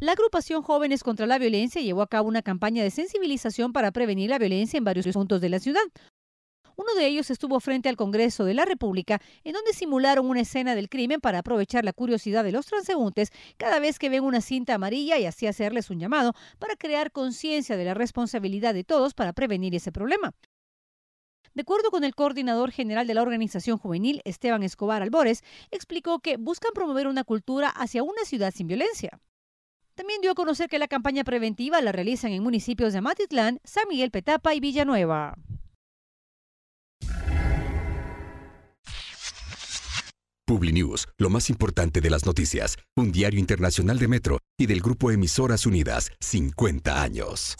La agrupación Jóvenes contra la Violencia llevó a cabo una campaña de sensibilización para prevenir la violencia en varios puntos de la ciudad. Uno de ellos estuvo frente al Congreso de la República, en donde simularon una escena del crimen para aprovechar la curiosidad de los transeúntes cada vez que ven una cinta amarilla y así hacerles un llamado para crear conciencia de la responsabilidad de todos para prevenir ese problema. De acuerdo con el coordinador general de la organización juvenil, Esteban Escobar Albores, explicó que buscan promover una cultura hacia una ciudad sin violencia. También dio a conocer que la campaña preventiva la realizan en municipios de Matitlán, San Miguel Petapa y Villanueva. PubliNews, lo más importante de las noticias, un diario internacional de Metro y del grupo Emisoras Unidas, 50 años.